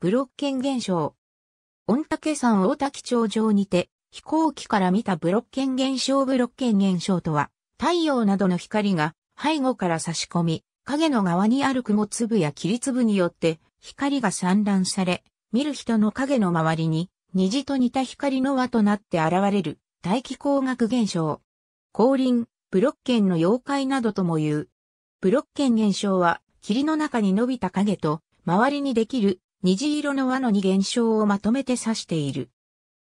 ブロッケン現象。御嶽山大滝頂上にて、飛行機から見たブロッケン現象ブロッケン現象とは、太陽などの光が背後から差し込み、影の側にある雲粒や霧粒によって光が散乱され、見る人の影の周りに虹と似た光の輪となって現れる大気光学現象。降臨、ブロッケンの妖怪などとも言う。ブロッケン現象は霧の中に伸びた影と周りにできる虹色の輪の二現象をまとめて指している。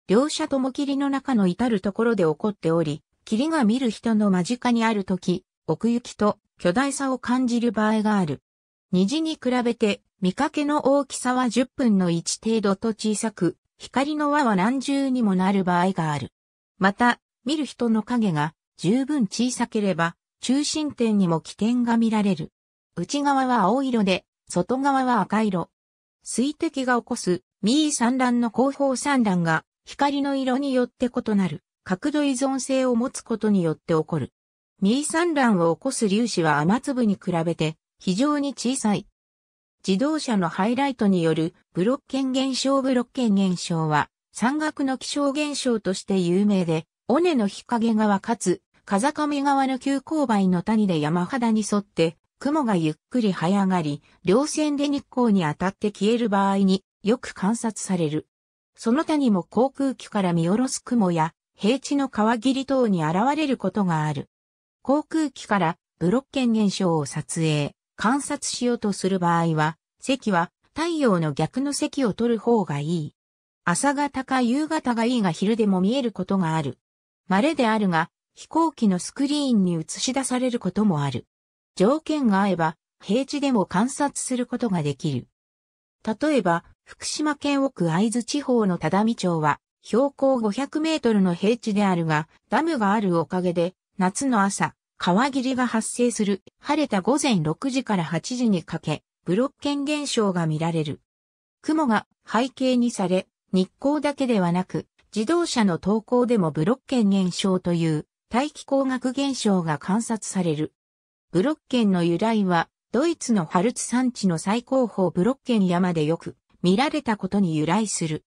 両者とも霧の中の至るところで起こっており、霧が見る人の間近にあるとき、奥行きと巨大さを感じる場合がある。虹に比べて見かけの大きさは10分の1程度と小さく、光の輪は何重にもなる場合がある。また、見る人の影が十分小さければ、中心点にも起点が見られる。内側は青色で、外側は赤色。水滴が起こす、ミー産卵の後方産卵が、光の色によって異なる、角度依存性を持つことによって起こる。ミー産卵を起こす粒子は雨粒に比べて、非常に小さい。自動車のハイライトによるブロッケン現象ブロッケン現象は山岳の気象現象として有名で、尾根の日陰川かつ風上側の急勾配の谷で山肌に沿って雲がゆっくり這い上がり、両線で日光に当たって消える場合によく観察される。その他にも航空機から見下ろす雲や、平地の川り等に現れることがある。航空機からブロッケン現象を撮影、観察しようとする場合は、席は太陽の逆の席を取る方がいい。朝方か夕方がいいが昼でも見えることがある。稀であるが、飛行機のスクリーンに映し出されることもある。条件が合えば、平地でも観察することができる。例えば、福島県奥会津地方の只見町は、標高500メートルの平地であるが、ダムがあるおかげで、夏の朝、川霧が発生する、晴れた午前6時から8時にかけ、ブロッケン現象が見られる。雲が背景にされ、日光だけではなく、自動車の投稿でもブロッケン現象という大気光学現象が観察される。ブロッケンの由来は、ドイツのハルツ山地の最高峰ブロッケン山でよく見られたことに由来する。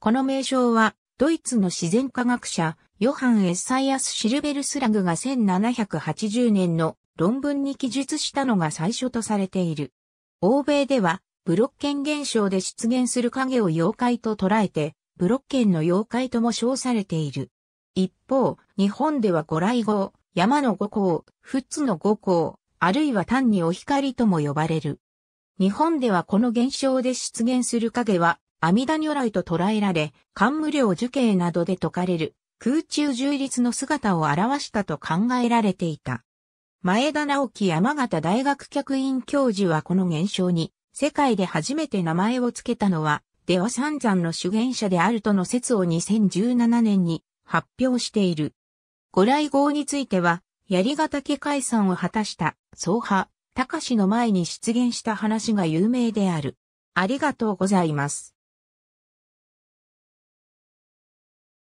この名称は、ドイツの自然科学者、ヨハン・エッサイアス・シルベルスラグが1780年の論文に記述したのが最初とされている。欧米では、ブロッケン現象で出現する影を妖怪と捉えて、ブロッケンの妖怪とも称されている。一方、日本ではご来号、山の五光、仏の五光、あるいは単にお光とも呼ばれる。日本ではこの現象で出現する影は、阿弥陀如来と捉えられ、冠無量樹形などで説かれる、空中充立の姿を表したと考えられていた。前田直樹山形大学客員教授はこの現象に、世界で初めて名前を付けたのは、出羽三山の主言者であるとの説を2017年に発表している。ご来合については、槍ヶ岳解散を果たした、総派、隆の前に出現した話が有名である。ありがとうございます。